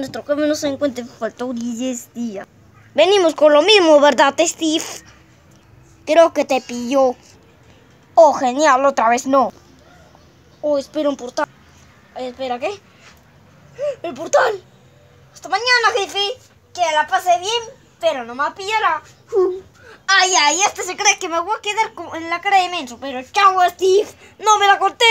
Nuestro no se encuentra faltó 10 días. Venimos con lo mismo, ¿verdad, Steve? Creo que te pilló. Oh, genial, otra vez no. Oh, espera un portal. Espera, ¿qué? ¡El portal! Hasta mañana, jefe. Que la pase bien, pero no me pillará. Ay, ay, este se cree que me voy a quedar en la cara de menso, pero chao, Steve. No me la corté.